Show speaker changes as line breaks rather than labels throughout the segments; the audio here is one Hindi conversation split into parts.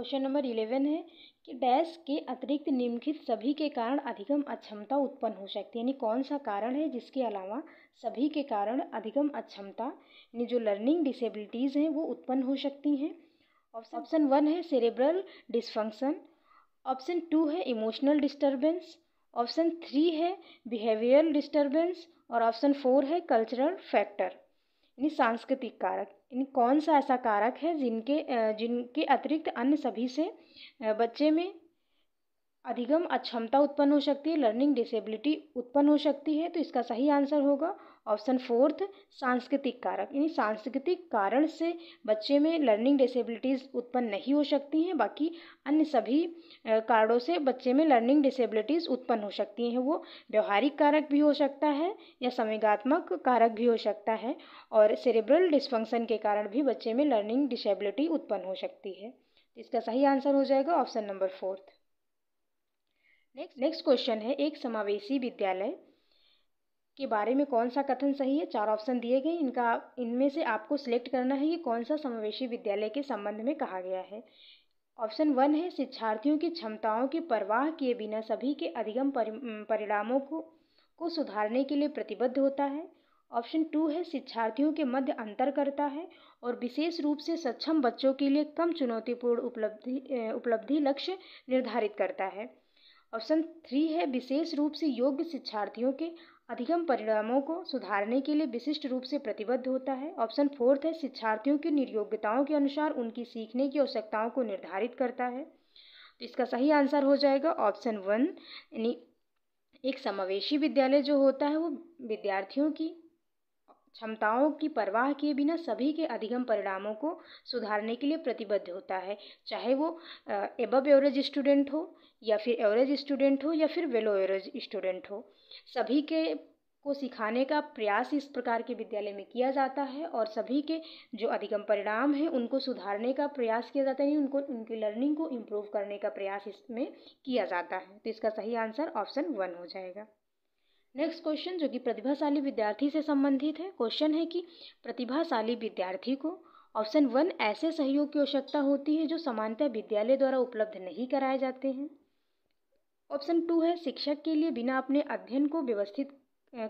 क्वेश्चन नंबर इलेवन है कि डैश के अतिरिक्त निम्नलिखित सभी के कारण अधिगम अक्षमता उत्पन्न हो सकती है यानी कौन सा कारण है जिसके अलावा सभी के कारण अधिगम अक्षमता यानी जो लर्निंग डिसेबिलिटीज़ हैं वो उत्पन्न हो सकती हैं ऑप्शन वन है सेरेब्रल डिसफंक्शन ऑप्शन टू है इमोशनल डिस्टर्बेंस ऑप्शन थ्री है बिहेवियरल डिस्टर्बेंस और ऑप्शन फोर है कल्चरल फैक्टर यानी सांस्कृतिक कारक यानी कौन सा ऐसा कारक है जिनके जिनके अतिरिक्त अन्य सभी से बच्चे में अधिगम अक्षमता उत्पन्न हो सकती है लर्निंग डिसेबिलिटी उत्पन्न हो सकती है तो इसका सही आंसर होगा ऑप्शन फोर्थ सांस्कृतिक कारक यानी सांस्कृतिक कारण से बच्चे में लर्निंग डिसेबिलिटीज़ उत्पन्न नहीं हो सकती हैं बाकी अन्य सभी कारणों से बच्चे में लर्निंग डिसेबिलिटीज़ उत्पन्न हो सकती हैं वो व्यवहारिक कारक भी हो सकता है या संवेगात्मक कारक भी हो सकता है और सेरेब्रल डिस्फंक्शन के कारण भी बच्चे में लर्निंग डिसेबिलिटी उत्पन्न हो सकती है इसका सही आंसर हो जाएगा option number fourth next next question है एक समावेशी विद्यालय के बारे में कौन सा कथन सही है चार ऑप्शन दिए गए इनका इनमें से आपको सिलेक्ट करना है कि कौन सा समावेशी विद्यालय के संबंध में कहा गया है ऑप्शन वन है शिक्षार्थियों की क्षमताओं की परवाह किए बिना सभी के अधिगम परिणामों को को सुधारने के लिए प्रतिबद्ध होता है ऑप्शन टू है शिक्षार्थियों के मध्य अंतर करता है और विशेष रूप से सक्षम बच्चों के लिए कम चुनौतीपूर्ण उपलब्धि उपलब्धि लक्ष्य निर्धारित करता है ऑप्शन थ्री है विशेष रूप से योग्य शिक्षार्थियों के अधिगम परिणामों को सुधारने के लिए विशिष्ट रूप से प्रतिबद्ध होता है ऑप्शन फोर्थ है शिक्षार्थियों की निर्योग्यताओं के अनुसार उनकी सीखने की आवश्यकताओं को निर्धारित करता है तो इसका सही आंसर हो जाएगा ऑप्शन वन यानी एक समावेशी विद्यालय जो होता है वो विद्यार्थियों की क्षमताओं की परवाह किए बिना सभी के अधिगम परिणामों को सुधारने के लिए प्रतिबद्ध होता है चाहे वो एबब एवरेज स्टूडेंट हो या फिर एवरेज स्टूडेंट हो या फिर वेलो एवरेज स्टूडेंट हो सभी के को सिखाने का प्रयास इस प्रकार के विद्यालय में किया जाता है और सभी के जो अधिगम परिणाम हैं उनको सुधारने का प्रयास किया जाता है उनको उनकी लर्निंग को इम्प्रूव करने का प्रयास इसमें किया जाता है तो इसका सही आंसर ऑप्शन वन हो जाएगा नेक्स्ट क्वेश्चन जो कि प्रतिभाशाली विद्यार्थी से संबंधित है क्वेश्चन है कि प्रतिभाशाली विद्यार्थी को ऑप्शन वन ऐसे सहयोग की आवश्यकता होती है जो सामान्यतः विद्यालय द्वारा उपलब्ध नहीं कराए जाते हैं ऑप्शन टू है शिक्षक के लिए बिना अपने अध्ययन को व्यवस्थित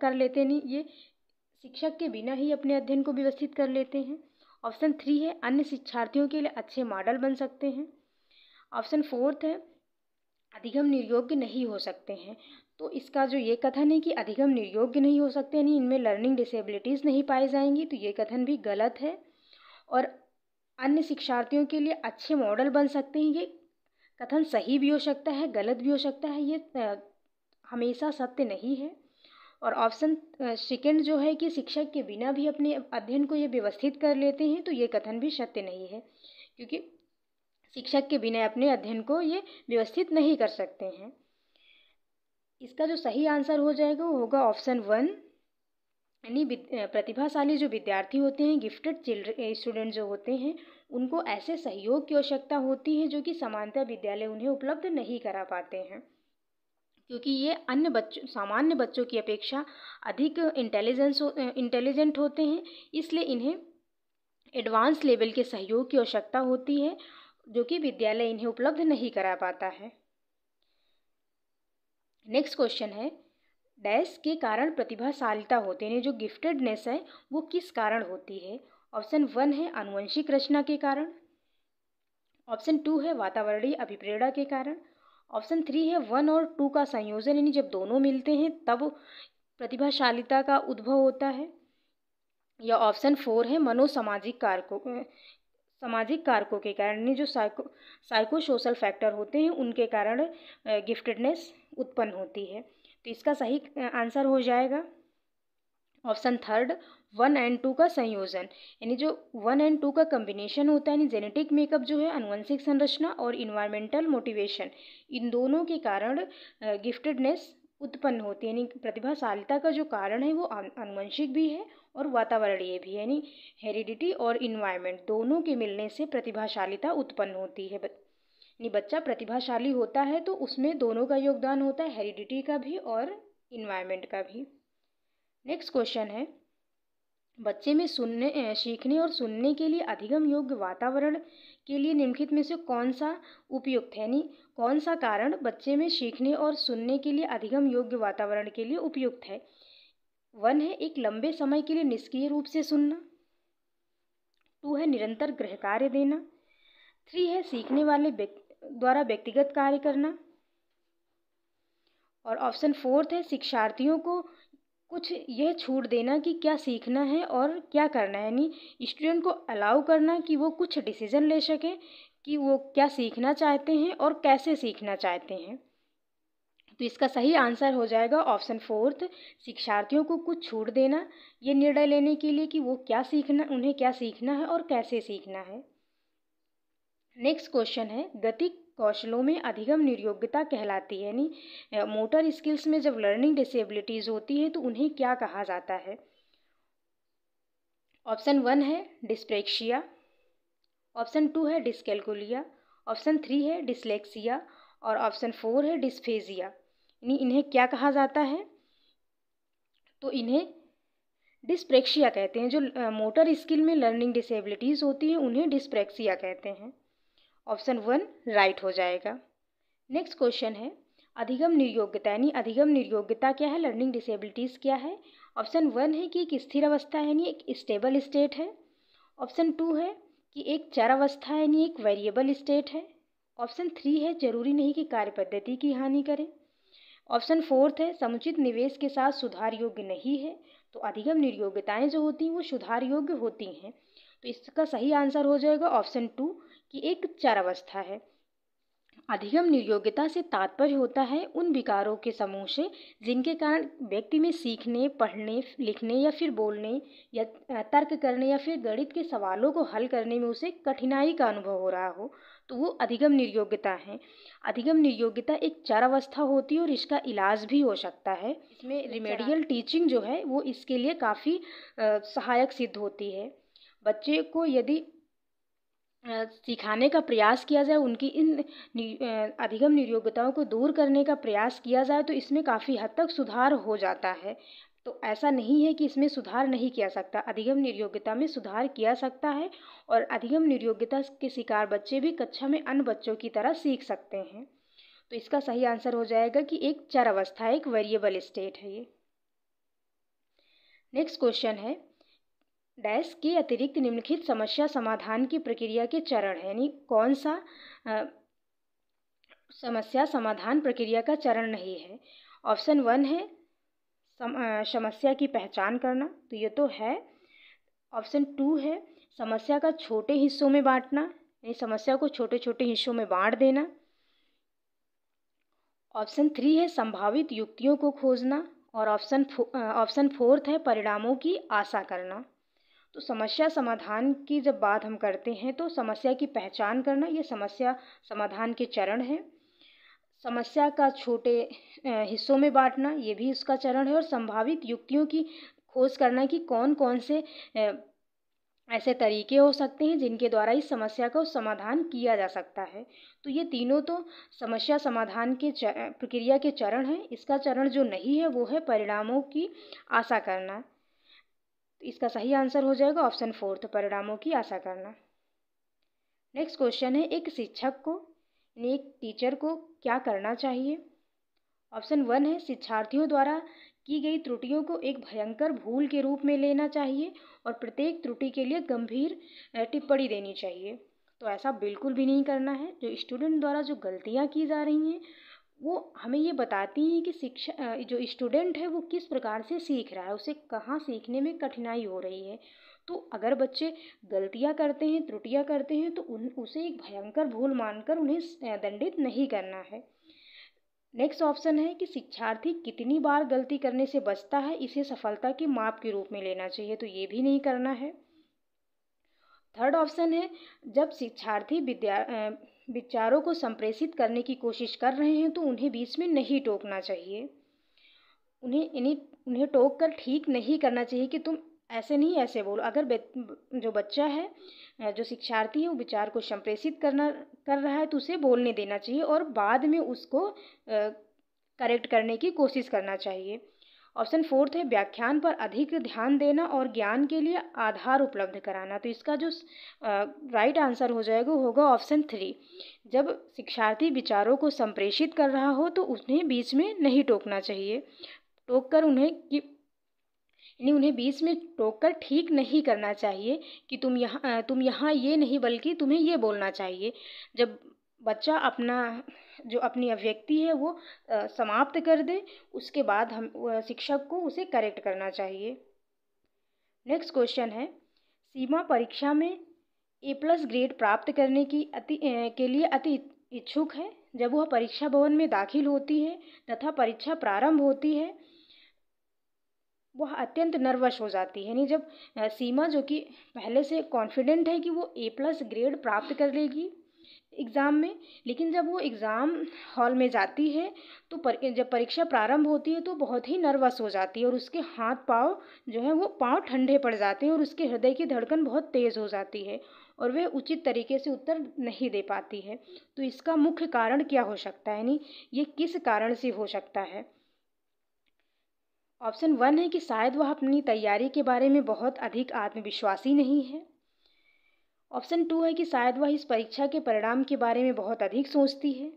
कर लेते नहीं ये शिक्षक के बिना ही अपने अध्ययन को व्यवस्थित कर लेते हैं ऑप्शन थ्री है अन्य शिक्षार्थियों के लिए अच्छे मॉडल बन सकते हैं ऑप्शन फोर्थ है अधिगम निर्योग्य नहीं हो सकते हैं तो इसका जो ये कथन है कि अधिगम निर्योग्य नहीं हो सकते यानी इनमें लर्निंग डिसेबिलिटीज़ नहीं पाई जाएंगी तो ये कथन भी गलत है और अन्य शिक्षार्थियों के लिए अच्छे मॉडल बन सकते हैं ये कथन सही भी हो सकता है गलत भी हो सकता है ये हमेशा सत्य नहीं है और ऑप्शन सेकेंड जो है कि शिक्षक के बिना भी अपने अध्ययन को ये व्यवस्थित कर लेते हैं तो ये कथन भी सत्य नहीं है क्योंकि शिक्षक के बिना अपने अध्ययन को ये व्यवस्थित नहीं कर सकते हैं इसका जो सही आंसर हो जाएगा वो होगा ऑप्शन वन यानी प्रतिभाशाली जो विद्यार्थी होते हैं गिफ्टेड चिल्ड्र स्टूडेंट जो होते हैं उनको ऐसे सहयोग की आवश्यकता होती है जो कि समानता विद्यालय उन्हें उपलब्ध नहीं करा पाते हैं क्योंकि ये अन्य बच्चों सामान्य बच्चों की अपेक्षा अधिक इंटेलिजेंस हो, इंटेलिजेंट होते हैं इसलिए इन्हें एडवांस लेवल के सहयोग की आवश्यकता होती है जो कि विद्यालय इन्हें उपलब्ध नहीं करा पाता है नेक्स्ट क्वेश्चन है डैश के कारण प्रतिभाशालिता होते हैं जो गिफ्टेडनेस है वो किस कारण होती है ऑप्शन वन है आनुवंशिक रचना के कारण ऑप्शन टू है वातावरणीय अभिप्रेरणा के कारण ऑप्शन थ्री है वन और टू का संयोजन यानी जब दोनों मिलते हैं तब प्रतिभाशालिता का उद्भव होता है या ऑप्शन फोर है मनोसामाजिक कारकों सामाजिक कारकों के कारण यानी जो साइको साइको सोशल फैक्टर होते हैं उनके कारण गिफ्टेडनेस उत्पन्न होती है तो इसका सही आंसर हो जाएगा option third one and two का संयोजन यानी जो वन एंड टू का कम्बिनेशन होता है यानी जेनेटिक मेकअप जो है अनुवंशिक संरचना और इन्वायरमेंटल मोटिवेशन इन दोनों के कारण गिफ्टेडनेस उत्पन्न होती है यानी प्रतिभाशालिता का जो कारण है वो आनुवंशिक भी है और वातावरणीय भी यानी हेरिडिटी और इन्वायरमेंट दोनों के मिलने से प्रतिभाशालीता उत्पन्न होती है यानी बच्चा प्रतिभाशाली होता है तो उसमें दोनों का योगदान होता है हेरिडिटी का भी और इन्वायरमेंट का भी नेक्स्ट क्वेश्चन है बच्चे में सुनने सीखने और सुनने के लिए अधिगम योग्य वातावरण के लिए निम्नलिखित में से कौन सा उपयुक्त है यानी कौन सा कारण बच्चे में सीखने और सुनने के लिए अधिगम योग्य वातावरण के लिए उपयुक्त है वन है एक लंबे समय के लिए निष्क्रिय रूप से सुनना टू है निरंतर गृह कार्य देना थ्री है सीखने वाले द्वारा व्यक्तिगत कार्य करना और ऑप्शन फोर्थ है शिक्षार्थियों को कुछ यह छूट देना कि क्या सीखना है और क्या करना है यानी स्टूडेंट को अलाउ करना कि वो कुछ डिसीज़न ले सकें कि वो क्या सीखना चाहते हैं और कैसे सीखना चाहते हैं तो इसका सही आंसर हो जाएगा ऑप्शन फोर्थ शिक्षार्थियों को कुछ छूट देना ये निर्णय लेने के लिए कि वो क्या सीखना उन्हें क्या सीखना है और कैसे सीखना है नेक्स्ट क्वेश्चन है गति कौशलों में अधिगम निर्योग्यता कहलाती है यानी मोटर स्किल्स में जब लर्निंग डिसेबिलिटीज़ होती है तो उन्हें क्या कहा जाता है ऑप्शन वन है डिस्प्रेक्शिया ऑप्शन टू है डिस्कैलकुलिया ऑप्शन थ्री है डिसलेक्सिया और ऑप्शन फोर है डिस्फेजिया इन्हें क्या कहा जाता है तो इन्हें डिस्प्रेक्सिया कहते हैं जो मोटर स्किल में लर्निंग डिसेबिलिटीज़ होती हैं उन्हें डिस्प्रेक्सिया कहते हैं ऑप्शन वन राइट हो जाएगा नेक्स्ट क्वेश्चन है अधिगम निर्योग्यता यानी अधिगम निर्योग्यता क्या है लर्निंग डिसेबिलिटीज़ क्या है ऑप्शन वन है कि एक स्थिर अवस्था है यानी एक स्टेबल स्टेट है ऑप्शन टू है कि एक चर अवस्था यानी एक वेरिएबल स्टेट है ऑप्शन थ्री है जरूरी नहीं कि कार्य पद्धति की हानि करें ऑप्शन फोर्थ है समुचित निवेश के साथ सुधार योग्य नहीं है तो अधिगम निर्योग्यताएँ जो होती हैं वो सुधार योग्य होती हैं तो इसका सही आंसर हो जाएगा ऑप्शन टू कि एक चार अवस्था है अधिगम निर्योग्यता से तात्पर्य होता है उन विकारों के समूह से जिनके कारण व्यक्ति में सीखने पढ़ने लिखने या फिर बोलने या तर्क करने या फिर गणित के सवालों को हल करने में उसे कठिनाई का अनुभव हो रहा हो तो वो अधिगम निर्योग्यता है अधिगम निर्योग्यता एक चार अवस्था होती है और इसका इलाज भी हो सकता है इसमें रिमेडियल टीचिंग जो है वो इसके लिए काफ़ी सहायक सिद्ध होती है बच्चे को यदि सिखाने का प्रयास किया जाए उनकी इन अधिगम निर्योग्यताओं को दूर करने का प्रयास किया जाए तो इसमें काफ़ी हद तक सुधार हो जाता है तो ऐसा नहीं है कि इसमें सुधार नहीं किया सकता अधिगम निर्योग्यता में सुधार किया सकता है और अधिगम निर्योग्यता के शिकार बच्चे भी कक्षा में अन्य बच्चों की तरह सीख सकते हैं तो इसका सही आंसर हो जाएगा कि एक चर अवस्था एक वेरिएबल स्टेट है ये नेक्स्ट क्वेश्चन है डैश के अतिरिक्त निम्नलिखित समस्या समाधान की प्रक्रिया के चरण है यानी कौन सा आ, समस्या समाधान प्रक्रिया का चरण नहीं है ऑप्शन वन है सम, समस्या की पहचान करना तो ये तो है ऑप्शन टू है समस्या का छोटे हिस्सों में बांटना यानी समस्या को छोटे छोटे हिस्सों में बांट देना ऑप्शन थ्री है संभावित युक्तियों को खोजना और ऑप्शन ऑप्शन फोर्थ है परिणामों की आशा करना तो समस्या समाधान की जब बात हम करते हैं तो समस्या की पहचान करना ये समस्या समाधान के चरण हैं समस्या का छोटे हिस्सों में बांटना ये भी उसका चरण है और संभावित युक्तियों की खोज करना कि कौन कौन से ऐसे तरीके हो सकते हैं जिनके द्वारा इस समस्या का समाधान किया जा सकता है तो ये तीनों तो समस्या समाधान के प्रक्रिया के चरण हैं इसका चरण जो नहीं है वो है परिणामों की आशा करना इसका सही आंसर हो जाएगा ऑप्शन फोर्थ तो परिणामों की आशा करना नेक्स्ट क्वेश्चन है एक शिक्षक को यानी एक टीचर को क्या करना चाहिए ऑप्शन वन है शिक्षार्थियों द्वारा की गई त्रुटियों को एक भयंकर भूल के रूप में लेना चाहिए और प्रत्येक त्रुटि के लिए गंभीर टिप्पणी देनी चाहिए तो ऐसा बिल्कुल भी नहीं करना है जो स्टूडेंट द्वारा जो गलतियाँ की जा रही हैं वो हमें ये बताती हैं कि शिक्षा जो स्टूडेंट है वो किस प्रकार से सीख रहा है उसे कहाँ सीखने में कठिनाई हो रही है तो अगर बच्चे गलतियाँ करते हैं त्रुटियाँ करते हैं तो उन उसे एक भयंकर भूल मानकर उन्हें दंडित नहीं करना है नेक्स्ट ऑप्शन है कि शिक्षार्थी कितनी बार गलती करने से बचता है इसे सफलता के माप के रूप में लेना चाहिए तो ये भी नहीं करना है थर्ड ऑप्शन है जब शिक्षार्थी विद्या विचारों को संप्रेषित करने की कोशिश कर रहे हैं तो उन्हें बीच में नहीं टोकना चाहिए उन्हें इन्हें उन्हें टोक कर ठीक नहीं करना चाहिए कि तुम ऐसे नहीं ऐसे बोलो अगर जो बच्चा है जो शिक्षार्थी है वो विचार को संप्रेषित करना कर रहा है तो उसे बोलने देना चाहिए और बाद में उसको करेक्ट करने की कोशिश करना चाहिए ऑप्शन फोर्थ है व्याख्यान पर अधिक ध्यान देना और ज्ञान के लिए आधार उपलब्ध कराना तो इसका जो राइट आंसर हो जाएगा होगा ऑप्शन थ्री जब शिक्षार्थी विचारों को संप्रेषित कर रहा हो तो उन्हें बीच में नहीं टोकना चाहिए टोक कर उन्हें कि यानी उन्हें बीच में टोक कर ठीक नहीं करना चाहिए कि तुम यहाँ तुम यहाँ ये नहीं बल्कि तुम्हें ये बोलना चाहिए जब बच्चा अपना जो अपनी अभिव्यक्ति है वो समाप्त कर दे उसके बाद हम शिक्षक को उसे करेक्ट करना चाहिए नेक्स्ट क्वेश्चन है सीमा परीक्षा में ए प्लस ग्रेड प्राप्त करने की अति के लिए अति इच्छुक है जब वह परीक्षा भवन में दाखिल होती है तथा परीक्षा प्रारंभ होती है वह अत्यंत नर्वस हो जाती है यानी जब सीमा जो कि पहले से कॉन्फिडेंट है कि वो ए प्लस ग्रेड प्राप्त कर लेगी एग्ज़ाम में लेकिन जब वो एग्ज़ाम हॉल में जाती है तो पर, जब परीक्षा प्रारंभ होती है तो बहुत ही नर्वस हो जाती है और उसके हाथ पाँव जो है वो पाँव ठंडे पड़ जाते हैं और उसके हृदय की धड़कन बहुत तेज़ हो जाती है और वह उचित तरीके से उत्तर नहीं दे पाती है तो इसका मुख्य कारण क्या हो सकता है यानी ये किस कारण से हो सकता है ऑप्शन वन है कि शायद वह अपनी तैयारी के बारे में बहुत अधिक आत्मविश्वासी नहीं है ऑप्शन टू है कि शायद वह इस परीक्षा के परिणाम के बारे में बहुत अधिक सोचती है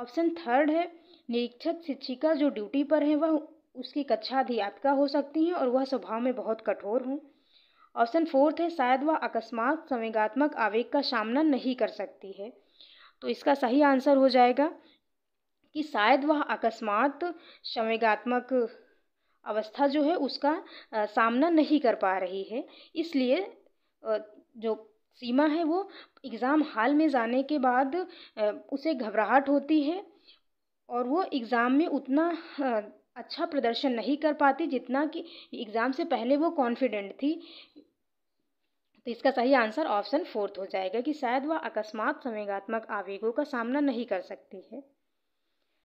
ऑप्शन थर्ड है निरीक्षक शिक्षिका जो ड्यूटी पर हैं वह उसकी कक्षा अध्यापिका हो सकती हैं और वह स्वभाव में बहुत कठोर हों ऑप्शन फोर्थ है शायद वह अकस्मात संवेगात्मक आवेग का सामना नहीं कर सकती है तो इसका सही आंसर हो जाएगा कि शायद वह अकस्मात संवेगात्मक अवस्था जो है उसका सामना नहीं कर पा रही है इसलिए जो सीमा है वो एग्ज़ाम हाल में जाने के बाद उसे घबराहट होती है और वो एग्ज़ाम में उतना अच्छा प्रदर्शन नहीं कर पाती जितना कि एग्ज़ाम से पहले वो कॉन्फिडेंट थी तो इसका सही आंसर ऑप्शन फोर्थ हो जाएगा कि शायद वह अकस्मात संवेगात्मक आवेगों का सामना नहीं कर सकती है